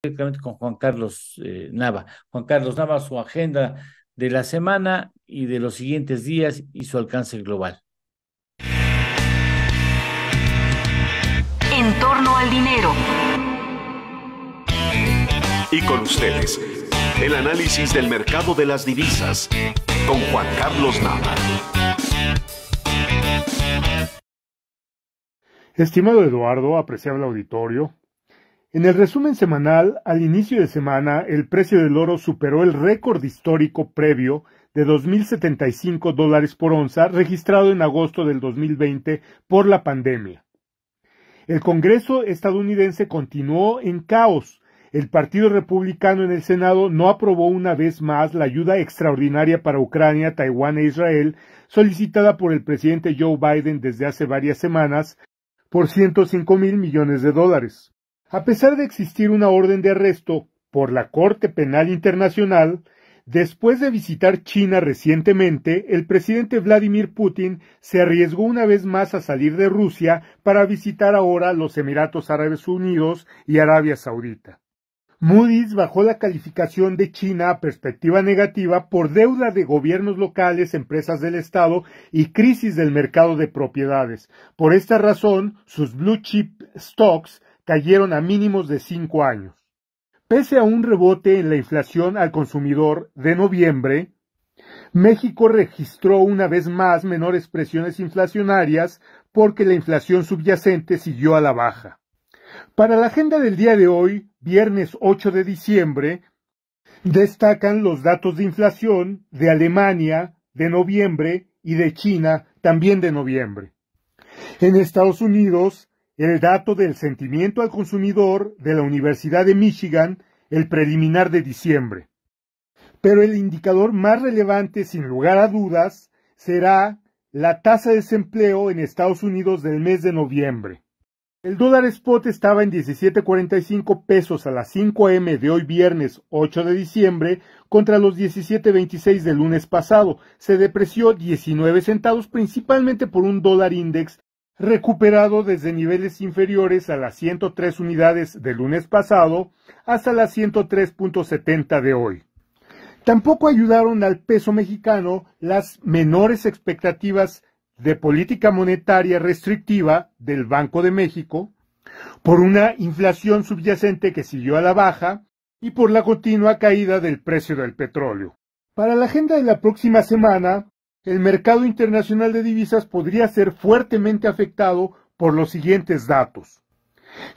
directamente con Juan Carlos eh, Nava. Juan Carlos Nava, su agenda de la semana y de los siguientes días y su alcance global. En torno al dinero. Y con ustedes, el análisis del mercado de las divisas con Juan Carlos Nava. Estimado Eduardo, apreciable auditorio, en el resumen semanal, al inicio de semana, el precio del oro superó el récord histórico previo de 2.075 dólares por onza registrado en agosto del 2020 por la pandemia. El Congreso estadounidense continuó en caos. El Partido Republicano en el Senado no aprobó una vez más la ayuda extraordinaria para Ucrania, Taiwán e Israel solicitada por el presidente Joe Biden desde hace varias semanas por 105 mil millones de dólares. A pesar de existir una orden de arresto por la Corte Penal Internacional, después de visitar China recientemente, el presidente Vladimir Putin se arriesgó una vez más a salir de Rusia para visitar ahora los Emiratos Árabes Unidos y Arabia Saudita. Moody's bajó la calificación de China a perspectiva negativa por deuda de gobiernos locales, empresas del Estado y crisis del mercado de propiedades. Por esta razón, sus blue chip stocks cayeron a mínimos de cinco años. Pese a un rebote en la inflación al consumidor de noviembre, México registró una vez más menores presiones inflacionarias porque la inflación subyacente siguió a la baja. Para la agenda del día de hoy, viernes 8 de diciembre, destacan los datos de inflación de Alemania de noviembre y de China también de noviembre. En Estados Unidos, el dato del sentimiento al consumidor de la Universidad de Michigan, el preliminar de diciembre. Pero el indicador más relevante, sin lugar a dudas, será la tasa de desempleo en Estados Unidos del mes de noviembre. El dólar spot estaba en 17.45 pesos a las 5 m de hoy viernes 8 de diciembre contra los 17.26 del lunes pasado. Se depreció 19 centavos principalmente por un dólar index recuperado desde niveles inferiores a las 103 unidades del lunes pasado hasta las 103.70 de hoy. Tampoco ayudaron al peso mexicano las menores expectativas de política monetaria restrictiva del Banco de México, por una inflación subyacente que siguió a la baja y por la continua caída del precio del petróleo. Para la agenda de la próxima semana, el mercado internacional de divisas podría ser fuertemente afectado por los siguientes datos.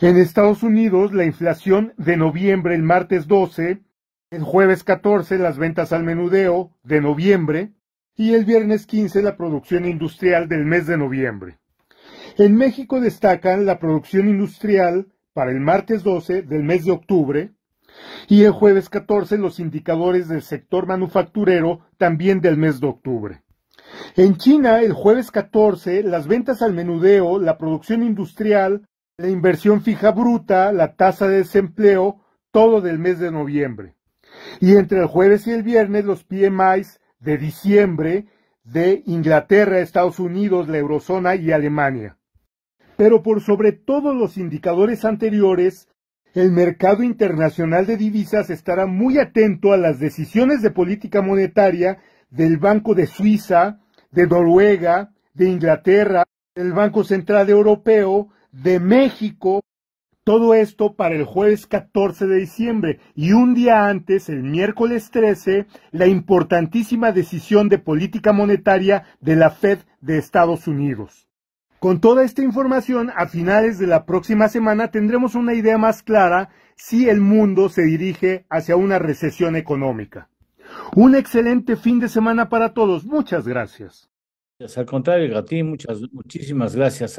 En Estados Unidos, la inflación de noviembre, el martes 12, el jueves 14, las ventas al menudeo de noviembre y el viernes 15, la producción industrial del mes de noviembre. En México destacan la producción industrial para el martes 12 del mes de octubre y el jueves 14 los indicadores del sector manufacturero también del mes de octubre. En China, el jueves 14, las ventas al menudeo, la producción industrial, la inversión fija bruta, la tasa de desempleo, todo del mes de noviembre. Y entre el jueves y el viernes, los PMIs de diciembre de Inglaterra, Estados Unidos, la eurozona y Alemania. Pero por sobre todos los indicadores anteriores, el mercado internacional de divisas estará muy atento a las decisiones de política monetaria del Banco de Suiza, de Noruega, de Inglaterra, del Banco Central Europeo, de México. Todo esto para el jueves 14 de diciembre y un día antes, el miércoles 13, la importantísima decisión de política monetaria de la Fed de Estados Unidos. Con toda esta información, a finales de la próxima semana tendremos una idea más clara si el mundo se dirige hacia una recesión económica. Un excelente fin de semana para todos. Muchas gracias. Al contrario, Gatín, muchas, muchísimas gracias.